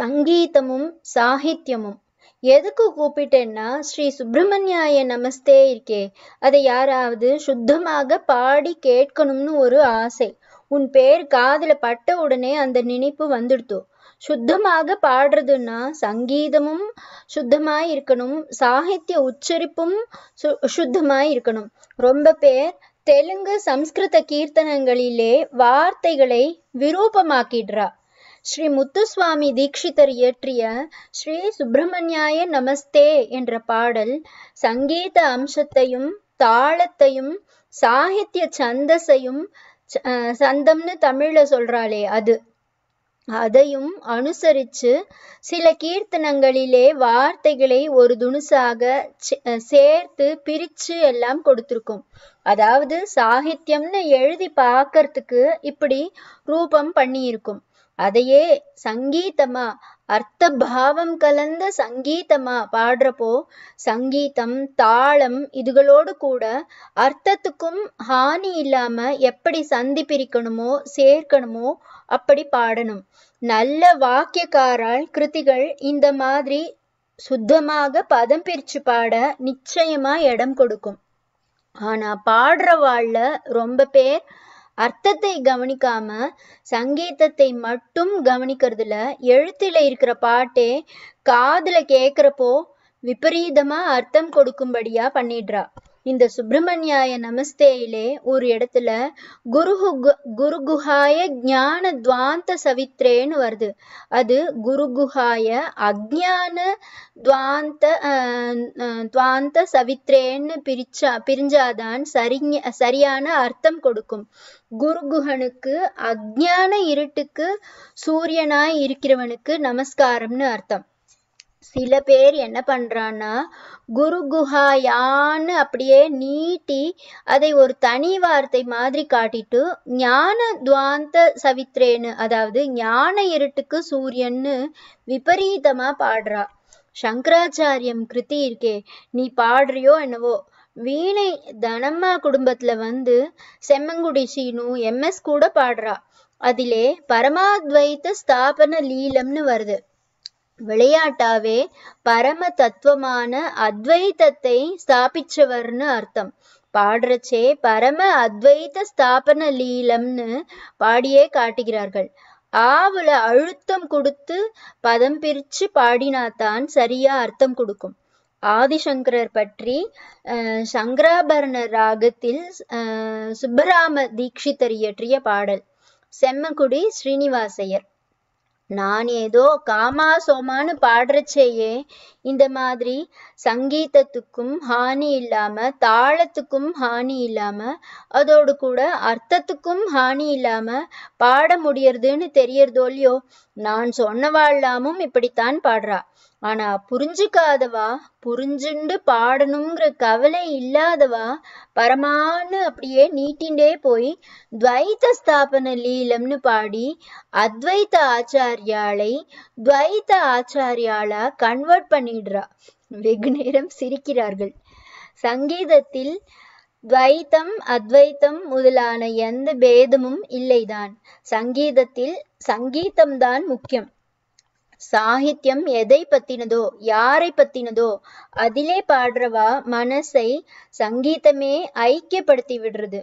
சங்கீதமும் சாகித்யமும் எதுக்கு கூப்பிட்டேன்னா ஸ்ரீ சுப்பிரமணியாய நமஸ்தே இருக்கே அதை யாராவது சுத்தமாக பாடி கேட்கணும்னு ஒரு ஆசை உன் பேர் காதில் பட்ட உடனே அந்த நினைப்பு வந்துடுத்தோ சுத்தமாக பாடுறதுன்னா சங்கீதமும் சுத்தமாயிருக்கணும் இருக்கணும் சாகித்ய உச்சரிப்பும் சு சுத்தமாய் இருக்கணும் ரொம்ப பேர் தெலுங்கு சம்ஸ்கிருத கீர்த்தனங்களிலே வார்த்தைகளை விரூபமாக்கிடுறா ஸ்ரீ முத்துசுவாமி தீக்ஷிதர் இயற்றிய ஸ்ரீ சுப்பிரமணியாய நமஸ்தே என்ற பாடல் சங்கீத அம்சத்தையும் தாளத்தையும் சாகித்ய சந்தஸையும் சந்தம்னு தமிழ்ல சொல்றாளே அது அதையும் அனுசரித்து சில கீர்த்தனங்களிலே வார்த்தைகளை ஒரு துணுசாக சேர்த்து பிரித்து எல்லாம் கொடுத்துருக்கோம் அதாவது சாகித்யம்னு எழுதி பார்க்கறதுக்கு இப்படி ரூபம் பண்ணியிருக்கும் அதையே சங்கீதமா அர்த்த பாவம் கலந்த சங்கீதமா பாடுறப்போ சங்கீதம் தாளம் இதுகளோடு கூட அர்த்தத்துக்கும் ஹானி இல்லாம எப்படி சந்தி பிரிக்கணுமோ சேர்க்கணுமோ அப்படி பாடணும் நல்ல வாக்கியக்காரால் கிருதிகள் இந்த மாதிரி சுத்தமாக பதம் பிரிச்சு பாட நிச்சயமா இடம் கொடுக்கும் ஆனா பாடுற வாழ்ல ரொம்ப பேர் அர்த்தத்தை கவனிக்காம சங்கீதத்தை மட்டும் கவனிக்கிறதுல எழுத்துல இருக்கிற பாட்டே காதுல கேட்குறப்போ விபரீதமா அர்த்தம் கொடுக்கும்படியா பண்ணிடுறா இந்த சுப்பிரமணியாய நமஸ்தேயிலே ஒரு இடத்துல குரு குருகுஹாய ஞான துவாந்த சவித்ரேன்னு வருது அது குருகுஹாய அக்ஞான துவாந்த துவாந்த சவித்ரேன்னு பிரிச்சா பிரிஞ்சாதான் சரிங்க சரியான அர்த்தம் கொடுக்கும் குருகுஹனுக்கு அக்ஞான இருட்டுக்கு சூரியனாய் இருக்கிறவனுக்கு நமஸ்காரம்னு அர்த்தம் சில பேர் என்ன பண்ணுறான்னா குரு குஹாயான்னு அப்படியே நீட்டி அதை ஒரு தனி வார்த்தை மாதிரி காட்டிட்டு ஞான துவாந்த சவித்ரேன்னு அதாவது ஞான இருட்டுக்கு சூரியன்னு விபரீதமாக பாடுறா சங்கராச்சாரியம் கிருத்தி இருக்கே நீ பாடுறியோ என்னவோ வீணை தனம்மா குடும்பத்தில் வந்து செம்மங்குடி சீனு எம்எஸ் கூட பாடுறா அதிலே பரமாத்வைத்த ஸ்தாபன லீலம்னு வருது விளையாட்டாவே பரம தத்துவமான அத்வைதத்தை ஸ்தாபிச்சவர்னு அர்த்தம் பாடுறச்சே பரம அத்வைத ஸ்தாபன லீலம்னு பாடியே காட்டுகிறார்கள் ஆவுல அழுத்தம் கொடுத்து பதம் பிரிச்சு பாடினாதான் சரியா அர்த்தம் கொடுக்கும் ஆதிசங்கரர் பற்றி சங்கராபரண ராகத்தில் சுப்பராம தீட்சித்தர் இயற்றிய பாடல் செம்மக்குடி ஸ்ரீனிவாசையர் நான் ஏதோ காமா சோமான்னு பாடுறச்சேயே இந்த மாதிரி சங்கீதத்துக்கும் ஹானி இல்லாம தாளத்துக்கும் ஹானி இல்லாம அதோடு கூட அர்த்தத்துக்கும் ஹானி இல்லாம பாட முடியறதுன்னு தெரியறதோ இல்லையோ நான் சொன்னவாழ்லாமும் இப்படித்தான் பாடுறா ஆனா புரிஞ்சுக்காதவா புரிஞ்சுண்டு பாடணுங்கிற கவலை இல்லாதவா பரமான்னு அப்படியே நீட்டிண்டே போய் துவைத்த ஸ்தாபன லீலம்னு பாடி அத்வைத்த ஆச்சாரியாளை துவைத்த ஆச்சாரியாளா கன்வெர்ட் பண்ணிடுறா வெகு நேரம் சிரிக்கிறார்கள் சங்கீதத்தில் துவைத்தம் அத்வைத்தம் முதலான எந்த பேதமும் இல்லைதான் சங்கீதத்தில் சங்கீதம்தான் முக்கியம் சாகித்யம் எதை பத்தினதோ யாரை பத்தினதோ அதிலே பாடுறவா மனசை சங்கீதமே ஐக்கியப்படுத்தி விடுறது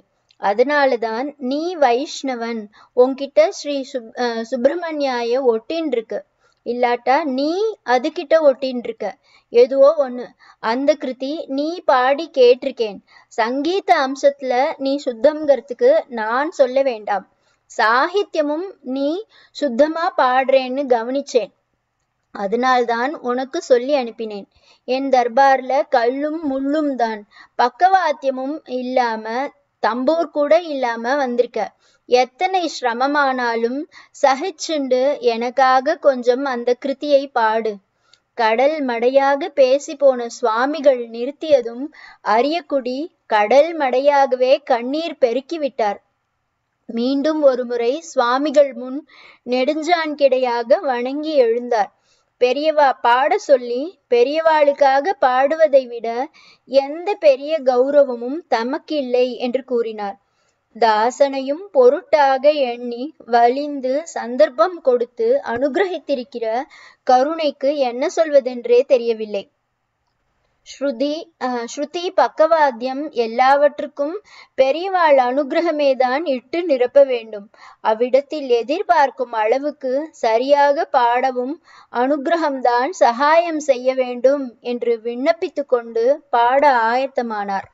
அதனாலதான் நீ வைஷ்ணவன் உன்கிட்ட ஸ்ரீ சுப் சுப்பிரமணியாய ஒட்டின்னு இருக்கு இல்லாட்டா நீ அதுகிட்ட ஒட்டின் இருக்க எதுவோ ஒண்ணு அந்த கிருதி நீ பாடி கேட்டிருக்கேன் சங்கீத அம்சத்துல நீ சுத்தம்ங்கிறதுக்கு நான் சொல்ல வேண்டாம் சாகித்யமும் நீ சுத்தமா பாடுறேன்னு கவனிச்சேன் அதனால்தான் உனக்கு சொல்லி அனுப்பினேன் என் தர்பார்ல கல்லும் முள்ளும் தான் பக்கவாத்தியமும் இல்லாம தம்பூர் கூட இல்லாம வந்திருக்க எத்தனை சிரமமானாலும் சகிச்சுண்டு எனக்காக கொஞ்சம் அந்த கிருத்தியை பாடு கடல் மடையாக பேசி போன சுவாமிகள் நிறுத்தியதும் அரியக்குடி கடல் மடையாகவே கண்ணீர் பெருக்கிவிட்டார் மீண்டும் ஒருமுறை சுவாமிகள் முன் நெடுஞ்சான் கிடையாக வணங்கி எழுந்தார் பெரியவா பாட சொல்லி பெரியவாளுக்காக பாடுவதை விட எந்த பெரிய கௌரவமும் தமக்கு இல்லை என்று கூறினார் தாசனையும் பொருட்டாக எண்ணி வலிந்து சந்தர்ப்பம் கொடுத்து அனுகிரகித்திருக்கிற கருணைக்கு என்ன சொல்வதென்றே தெரியவில்லை ஸ்ருதி ஸ்ருதி பக்கவாத்தியம் எல்லாவற்றுக்கும் பெரியவாள் அனுகிரகமே தான் இட்டு நிரப்ப வேண்டும் அவ்விடத்தில் எதிர்பார்க்கும் அளவுக்கு சரியாக பாடவும் அனுகிரகம்தான் சகாயம் செய்ய வேண்டும் என்று விண்ணப்பித்து கொண்டு பாட ஆயத்தமானார்